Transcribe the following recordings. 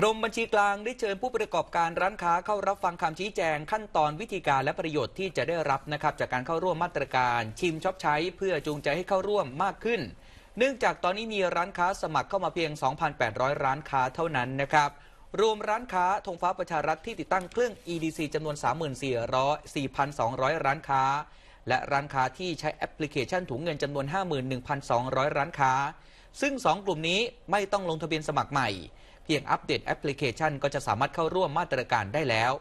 กรมบัญชีกลางได้เชิญผู้ประกอบการร้านค้าเข้ารับฟังคำชี้แจงขั้นตอนวิธีการและประโยชน์ที่จะได้รับนะครับจากการเข้าร่วมมาตรการ ชิมช็อปใช้เพื่อจูงใจให้เข้าร่วมมากขึ้น เนื่องจากตอนนี้มีร้านค้าสมัครเข้ามาเพียง 2,800 ร้านค้าเท่านั้นนะครับรวมร้านค้าธงฟ้าประชารัฐที่ติดตั้งเครื่อง EDC จำนวน34,200 ร้านค้า และร้านค้าที่ใช้แอปพลิเคชันถุงเงินจำนวน51,200 ร้านค้า ซึ่ง 2 กลุ่มนี้ไม่ต้องลงทะเบียนสมัครใหม่พียงอัปเดตแอปพลิเคชันก็จะสามารถเข้าร่วมมาตรการได้แล้ว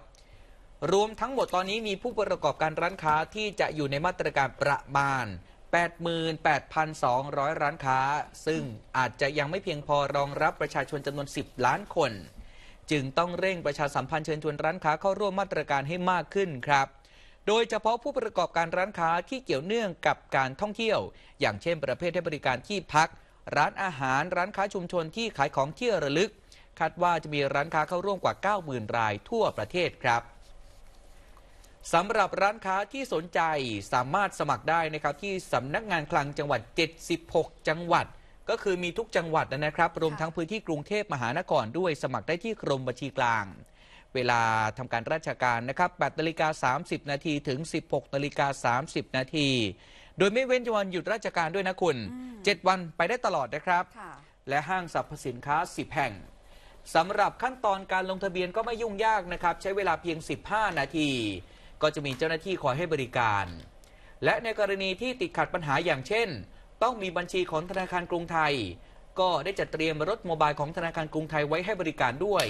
รวมทั้งหมดตอนนี้มีผู้ประกอบการร้านค้าที่จะอยู่ในมาตรการประมาณ88,200 ร้านค้า ซึ่งอาจจะยังไม่เพียงพอรองรับประชาชนจำนวน 10 ล้านคน จึงต้องเร่งประชาสัมพันธ์เชิญชวนร้านค้าเข้าร่วมมาตรการให้มากขึ้นครับ โดยเฉพาะผู้ประกอบการร้านค้าที่เกี่ยวเนื่องกับการท่องเที่ยว อย่างเช่นประเภทให้บริการที่พัก ร้านอาหารร้านค้าชุมชนที่ขายของที่ระลึกคาดว่าจะมีร้านค้าเข้าร่วมกว่า 90,000 รายทั่วประเทศครับสำหรับร้านค้าที่สนใจสามารถสมัครได้นะครับที่สำนักงานคลังจังหวัด 76 จังหวัด ก็คือมีทุกจังหวัดนะครับ รวมทั้งพื้นที่กรุงเทพมหานครด้วยสมัครได้ที่กรมบัญชีกลาง เวลาทำการราชการนะครับ8นาฬิกา30นาทีถึง 16นาฬิกา30นาทีโดยไม่เว้นวันหยุดราชการด้วยนะคุณ7วันไปได้ตลอดนะครับและห้างสรรพสินค้า 10 แห่งสำหรับขั้นตอนการลงทะเบียนก็ไม่ยุ่งยากนะครับใช้เวลาเพียง 15 นาที ก็จะมีเจ้าหน้าที่คอยให้บริการ และในกรณีที่ติดขัดปัญหาอย่างเช่น ต้องมีบัญชีของธนาคารกรุงไทย ก็ได้จัดเตรียมรถโมบาย ของธนาคารกรุงไทยไว้ให้บริการด้วย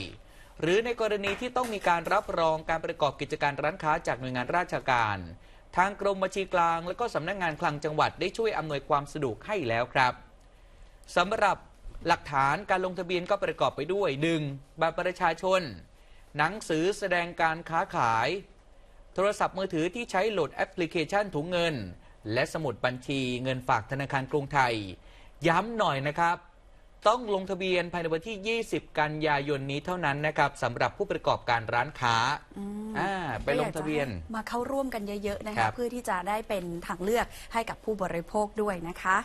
หรือในกรณีที่ต้องมีการรับรองการประกอบกิจการร้านค้าจากหน่วยงานราชการ ทางกรมบัญชีกลางและก็สำนักงงานคลังจังหวัด ได้ช่วยอำนวยความสะดวกให้แล้วครับสำหรับหลักฐานการลงทะเบียนก็ประกอบไปด้วยนึงบัตรประชาชน หนังสือแสดงการค้าขาย โทรศัพท์มือถือที่ใช้โหลดแอปพลิเคชันถุงเงิน และสมุดบัญชีเงินฝากธนาคารกรุงไทย ย้ำหน่อยนะครับ ต้องลงทะเบียนภายในวันที่ 20 กันยายนนี้เท่านั้นนะครับสำหรับผู้ประกอบการร้านค้าอ่าไปลงทะเบียน มาเข้าร่วมกันเยอะๆนะคะเพื่อที่จะได้เป็นทางเลือกให้กับผู้บริโภคด้วยนะคะ